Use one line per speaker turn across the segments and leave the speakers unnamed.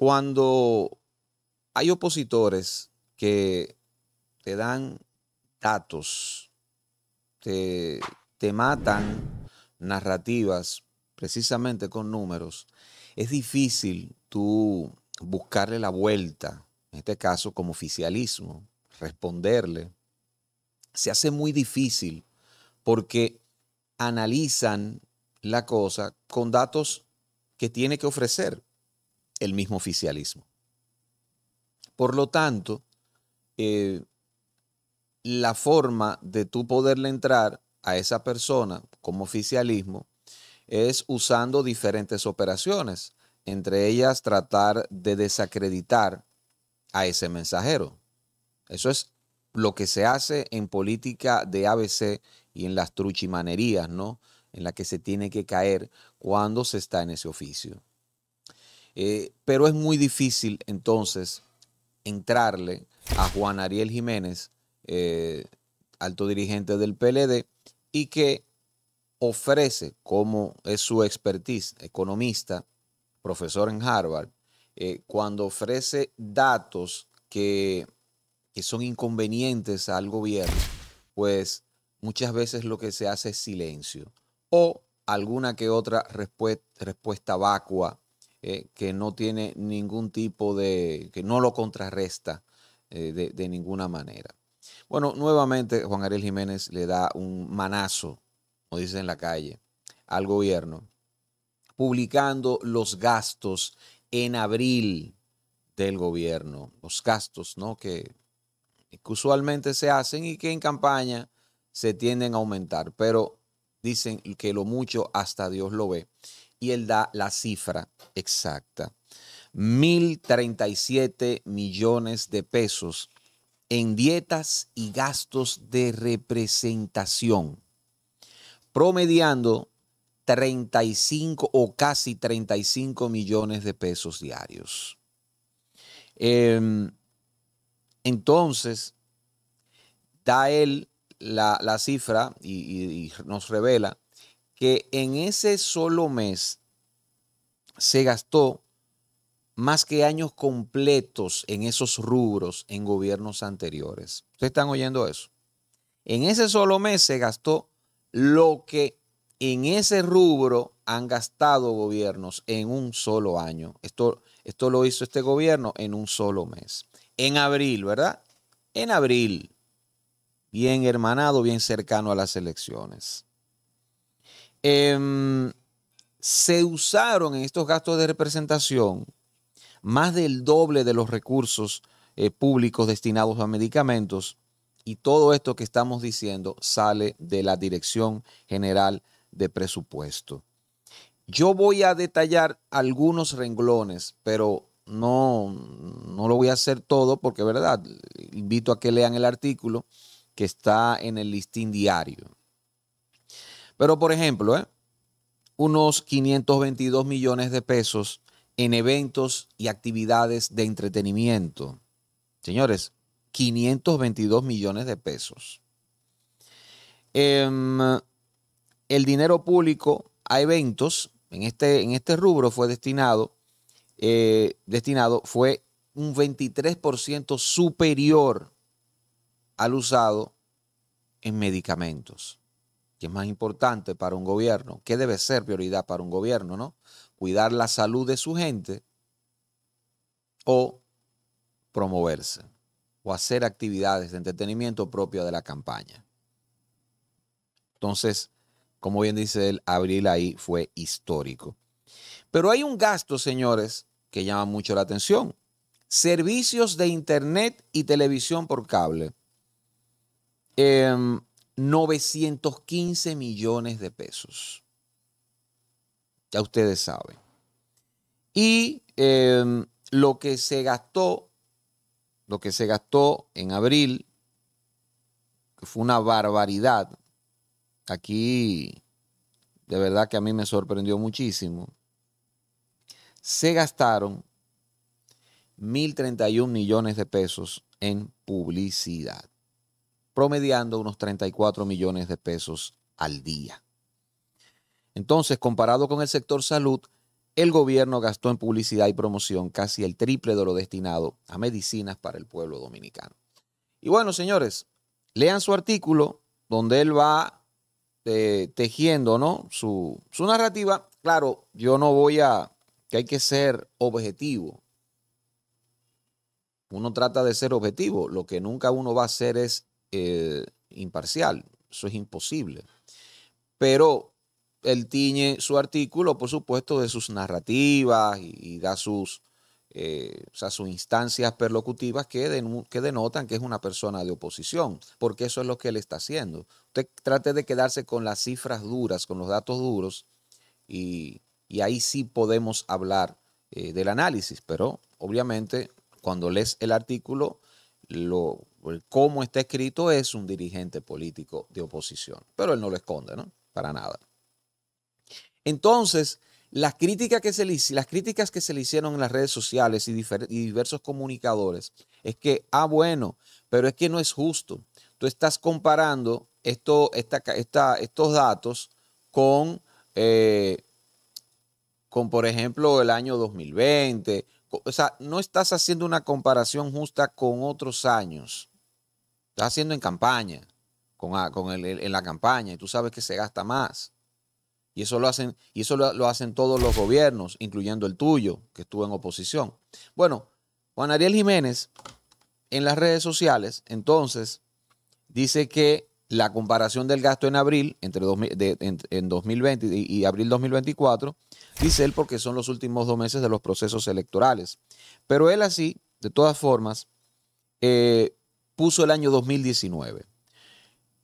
Cuando hay opositores que te dan datos, te, te matan narrativas precisamente con números, es difícil tú buscarle la vuelta, en este caso como oficialismo, responderle. Se hace muy difícil porque analizan la cosa con datos que tiene que ofrecer el mismo oficialismo. Por lo tanto, eh, la forma de tú poderle entrar a esa persona como oficialismo es usando diferentes operaciones, entre ellas tratar de desacreditar a ese mensajero. Eso es lo que se hace en política de ABC y en las truchimanerías, ¿no? En la que se tiene que caer cuando se está en ese oficio. Eh, pero es muy difícil entonces entrarle a Juan Ariel Jiménez, eh, alto dirigente del PLD, y que ofrece, como es su expertise, economista, profesor en Harvard, eh, cuando ofrece datos que, son inconvenientes al gobierno, pues muchas veces lo que se hace es silencio o alguna que otra respuesta vacua eh, que no tiene ningún tipo de, que no lo contrarresta eh, de, ninguna manera. Bueno, nuevamente Juan Ariel Jiménez le da un manazo, como dice en la calle, al gobierno, publicando los gastos en abril del gobierno, los gastos ¿no? que usualmente se hacen y que en campaña se tienden a aumentar, pero dicen que lo mucho hasta Dios lo ve y él da la cifra exacta. 1.037 millones de pesos en dietas y gastos de representación, promediando 35 o casi 35 millones de pesos diarios. Em, entonces, da él la, cifra y nos revela que en ese solo mes se gastó más que años completos en esos rubros en gobiernos anteriores. ¿Ustedes están oyendo eso? En ese solo mes se gastó lo que en ese rubro han gastado gobiernos en un solo año. Esto, esto lo hizo este gobierno en un solo mes. En abril, ¿verdad? En abril. Bien hermanado, bien cercano a las elecciones. Em, se usaron en estos gastos de representación más del doble de los recursos eh, públicos destinados a medicamentos y todo esto que estamos diciendo sale de la Dirección General de Presupuesto. Yo voy a detallar algunos renglones, pero no, no lo voy a hacer todo porque, verdad, invito a que lean el artículo que está en el listín diario. Pero, por ejemplo, ¿eh? unos 522 millones de pesos en eventos y actividades de entretenimiento. Señores, 522 millones de pesos. Em, el dinero público a eventos en este, en este rubro fue destinado, eh, destinado fue un 23% superior al usado en medicamentos. ¿Qué es más importante para un gobierno, ¿qué debe ser prioridad para un gobierno, no? Cuidar la salud de su gente o promoverse o hacer actividades de entretenimiento propia de la campaña. Entonces, como bien dice él, abril ahí fue histórico. Pero hay un gasto, señores, que llama mucho la atención. Servicios de Internet y televisión por cable. Eh, 915 millones de pesos. Ya ustedes saben. Y em, lo que se gastó, lo que se gastó en abril, que fue una barbaridad. Aquí, de verdad que a mí me sorprendió muchísimo. Se gastaron 1.031 millones de pesos en publicidad promediando unos 34 millones de pesos al día. Entonces, comparado con el sector salud, el gobierno gastó en publicidad y promoción casi el triple de lo destinado a medicinas para el pueblo dominicano. Y bueno, señores, lean su artículo donde él va eh, tejiendo ¿no? su, su narrativa. Claro, yo no voy a, que hay que ser objetivo. Uno trata de ser objetivo. Lo que nunca uno va a hacer es eh, imparcial. Eso es imposible. Pero él tiñe su artículo, por supuesto, de sus narrativas y, da sus, eh, sus instancias perlocutivas que, que, denotan que es una persona de oposición, porque eso es lo que él está haciendo. Usted trate de quedarse con las cifras duras, con los datos duros, y, ahí sí podemos hablar eh, del análisis, pero obviamente cuando lees el artículo lo, cómo está escrito, es un dirigente político de oposición. Pero él no lo esconde, ¿no? Para nada. Entonces, las críticas que se le, las críticas que se le hicieron en las redes sociales y, diversos comunicadores es que, ah, bueno, pero es que no es justo. Tú estás comparando esto, estos datos con, eh, con, por ejemplo, el año 2020 o sea, no estás haciendo una comparación justa con otros años. Estás haciendo en campaña, con, ah, en la campaña, y tú sabes que se gasta más. Y eso lo hacen, y eso lo, lo hacen todos los gobiernos, incluyendo el tuyo, que estuvo en oposición. Bueno, Juan Ariel Jiménez, en las redes sociales, entonces, dice que la comparación del gasto en abril, entre en, 2020 y, abril 2024, dice él porque son los últimos dos meses de los procesos electorales. Pero él así, de todas formas, eh, puso el año 2019.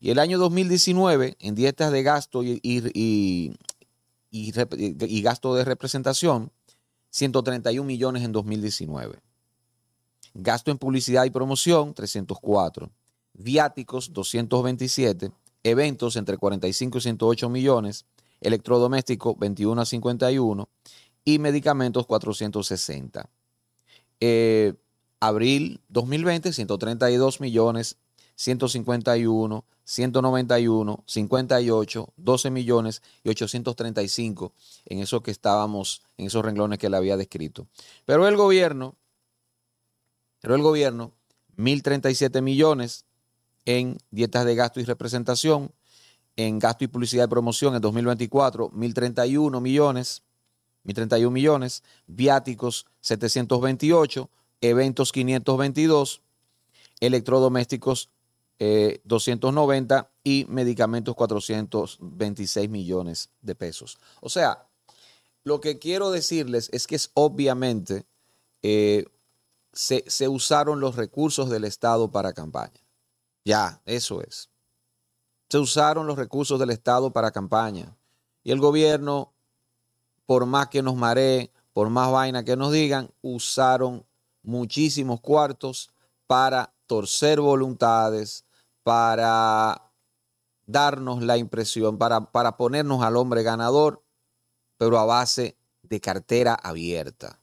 Y el año 2019, en dietas de gasto y, y gasto de representación, 131 millones en 2019. Gasto en publicidad y promoción, 304 viáticos 227, eventos entre 45 y 108 millones, electrodomésticos 21 a 51 y medicamentos 460. Eh, abril 2020, 132 millones, 151, 191, 58, 12 millones y 835 en eso que estábamos, en esos renglones que le había descrito. Pero el gobierno, pero el gobierno, 1.037 millones, en dietas de gasto y representación, en gasto y publicidad de promoción en 2024, 1.031 millones, 1.031 millones, viáticos 728, eventos 522, electrodomésticos 290 eh, y medicamentos 426 millones de pesos. O sea, lo que quiero decirles es que es obviamente eh, se, se usaron los recursos del Estado para campaña. Ya, eso es. Se usaron los recursos del Estado para campaña. Y el gobierno, por más que nos maree, por más vaina que nos digan, usaron muchísimos cuartos para torcer voluntades, para darnos la impresión, para, para ponernos al hombre ganador, pero a base de cartera abierta.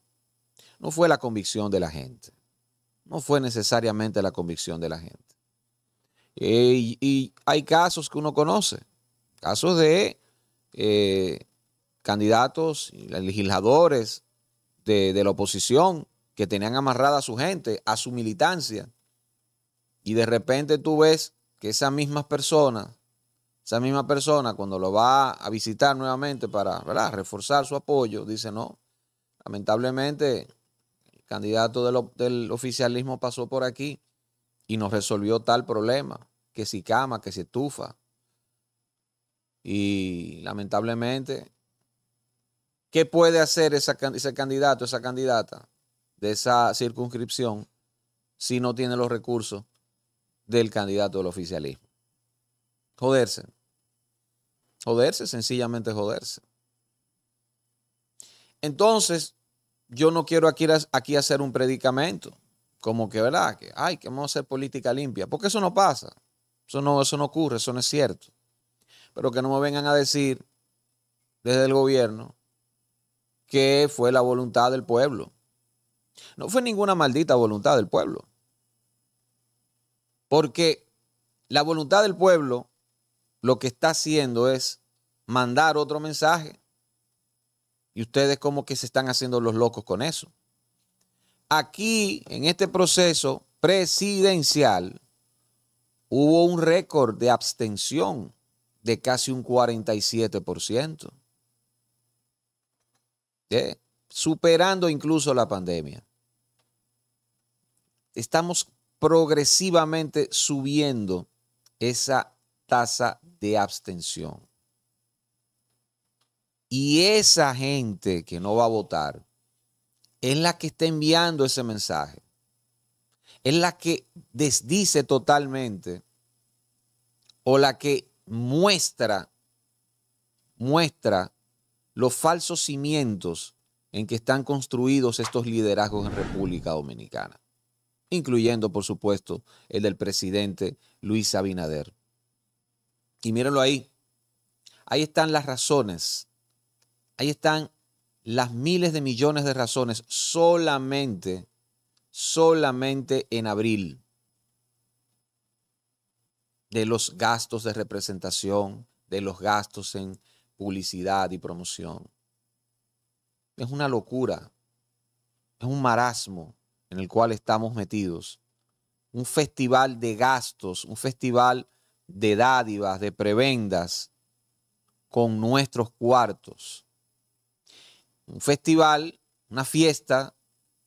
No fue la convicción de la gente. No fue necesariamente la convicción de la gente. Eh, y, hay casos que uno conoce, casos de eh, candidatos, legisladores de, la oposición que tenían amarrada a su gente, a su militancia, y de repente tú ves que esas mismas personas, esa misma persona cuando lo va a visitar nuevamente para reforzar su apoyo, dice, no, lamentablemente el candidato del oficialismo pasó por aquí y nos resolvió tal problema, que si cama, que si estufa. Y lamentablemente, ¿qué puede hacer ese candidato, esa candidata de esa circunscripción si no tiene los recursos del candidato del oficialismo? Joderse. Joderse, sencillamente joderse. Entonces, yo no quiero aquí, aquí hacer un predicamento como que, ¿verdad? Que, ay, que vamos a hacer política limpia, porque eso no pasa, eso no, eso no ocurre, eso no es cierto. Pero que no me vengan a decir desde el gobierno que fue la voluntad del pueblo. No fue ninguna maldita voluntad del pueblo. Porque la voluntad del pueblo lo que está haciendo es mandar otro mensaje. Y ustedes como que se están haciendo los locos con eso aquí, en este proceso presidencial, hubo un récord de abstención de casi un 47%, ¿Eh? superando incluso la pandemia. Estamos progresivamente subiendo esa tasa de abstención. Y esa gente que no va a votar es la que está enviando ese mensaje. Es la que desdice totalmente o la que muestra, muestra los falsos cimientos en que están construidos estos liderazgos en República Dominicana, incluyendo, por supuesto, el del presidente Luis Abinader. Y mírenlo ahí. Ahí están las razones. Ahí están las miles de millones de razones solamente, solamente en abril de los gastos de representación, de los gastos en publicidad y promoción. Es una locura, es un marasmo en el cual estamos metidos. Un festival de gastos, un festival de dádivas, de prebendas con nuestros cuartos un festival, una fiesta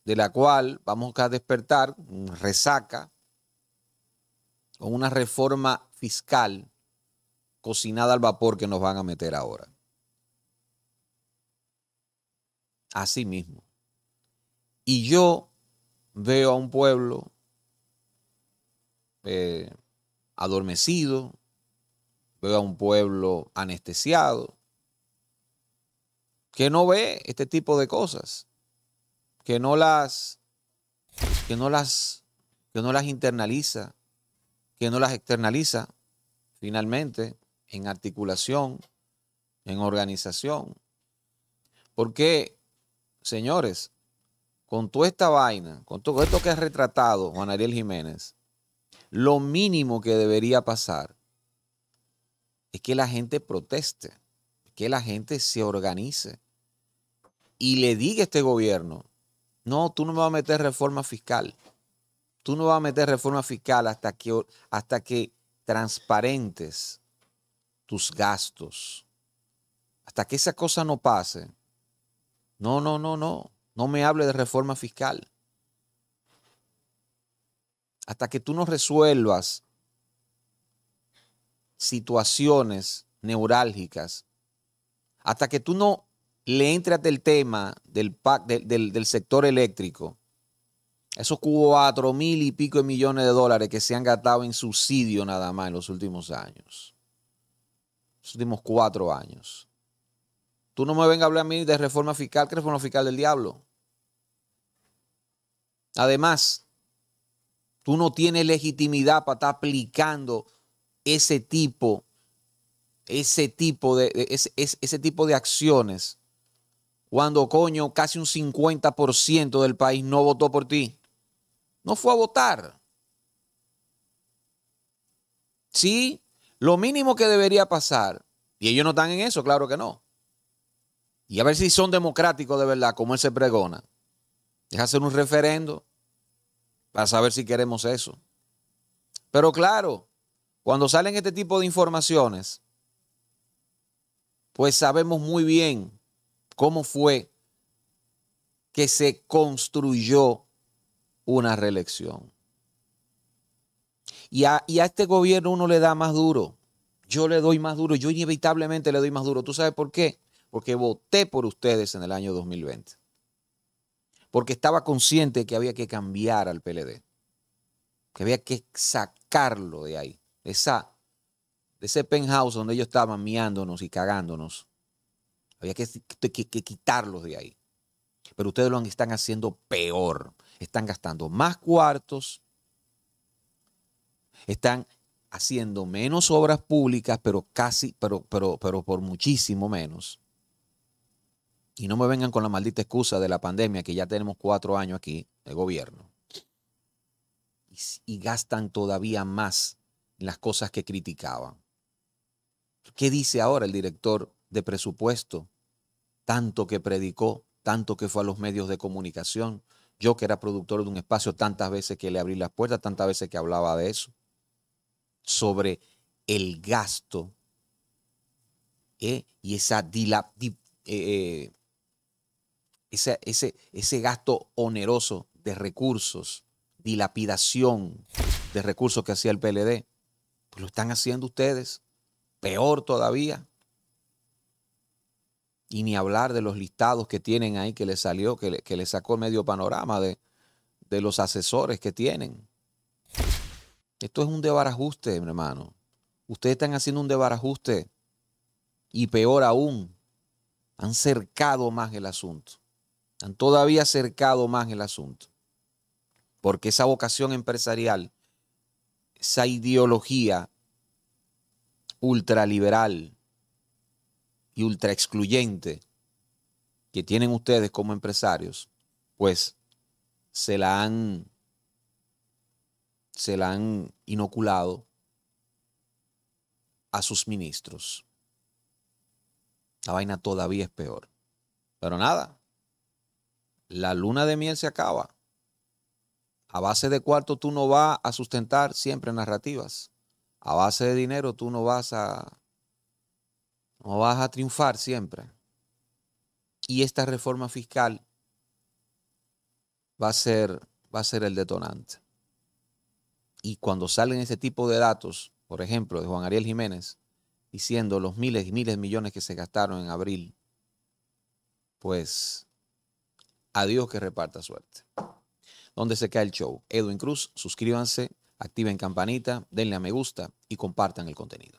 de la cual vamos a despertar, resaca, con una reforma fiscal cocinada al vapor que nos van a meter ahora. Así mismo. Y yo veo a un pueblo eh, adormecido, veo a un pueblo anestesiado, que no ve este tipo de cosas, que no las, que no las, que no las internaliza, que no las externaliza, finalmente, en articulación, en organización. Porque, señores, con toda esta vaina, con todo esto que ha retratado Juan Ariel Jiménez, lo mínimo que debería pasar es que la gente proteste, que la gente se organice, y le diga a este gobierno, no, tú no me vas a meter reforma fiscal. Tú no vas a meter reforma fiscal hasta que, hasta que transparentes tus gastos. Hasta que esa cosa no pase. No, no, no, no. No me hable de reforma fiscal. Hasta que tú no resuelvas situaciones neurálgicas. Hasta que tú no le entrate el tema del, sector eléctrico, esos cuatro mil y pico de millones de dólares que se han gastado en subsidio nada más en los últimos años, los últimos cuatro años. Tú no me vengas a hablar a mí de reforma fiscal, que es reforma fiscal del diablo. Además, tú no tienes legitimidad para estar aplicando ese tipo, ese tipo de, ese tipo de acciones cuando coño casi un 50% del país no votó por ti. No fue a votar. Sí, lo mínimo que debería pasar, y ellos no están en eso, claro que no. Y a ver si son democráticos de verdad, como él se pregona. Deja hacer un referendo para saber si queremos eso. Pero claro, cuando salen este tipo de informaciones, pues sabemos muy bien cómo fue que se construyó una reelección. Y a, este gobierno uno le da más duro. Yo le doy más duro. Yo inevitablemente le doy más duro. ¿Tú sabes por qué? Porque voté por ustedes en el año 2020. Porque estaba consciente que había que cambiar al PLD. Que había que sacarlo de ahí. Esa, de ese penthouse donde ellos estaban miándonos y cagándonos había que, quitarlos de ahí. Pero ustedes lo están haciendo peor. Están gastando más cuartos, están haciendo menos obras públicas, pero casi, pero, pero, pero por muchísimo menos. Y no me vengan con la maldita excusa de la pandemia, que ya tenemos cuatro años aquí, de gobierno. Y, y gastan todavía más en las cosas que criticaban. ¿Qué dice ahora el director de presupuesto, tanto que predicó, tanto que fue a los medios de comunicación. Yo que era productor de un espacio, tantas veces que le abrí las puertas, tantas veces que hablaba de eso, sobre el gasto eh, y esa eh, eh, ese, ese, ese gasto oneroso de recursos, dilapidación de recursos que hacía el PLD, pues lo están haciendo ustedes, peor todavía. Y ni hablar de los listados que tienen ahí que le salió, que le, sacó el medio panorama de, de los asesores que tienen. Esto es un debarajuste, hermano. Ustedes están haciendo un debarajuste y peor aún, han cercado más el asunto. Han todavía cercado más el asunto. Porque esa vocación empresarial, esa ideología ultraliberal, y ultra excluyente que tienen ustedes como empresarios, pues se la han, se la han inoculado a sus ministros. La vaina todavía es peor. Pero nada, la luna de miel se acaba. A base de cuarto tú no vas a sustentar siempre narrativas. A base de dinero tú no vas a vas a triunfar siempre. Y esta reforma fiscal va a ser, va a ser el detonante. Y cuando salen ese tipo de datos, por ejemplo, de Juan Ariel Jiménez, diciendo los miles y miles de millones que se gastaron en abril, pues adiós que reparta suerte. ¿Dónde se cae el show? Edwin Cruz, suscríbanse, activen campanita, denle a me gusta y compartan el contenido.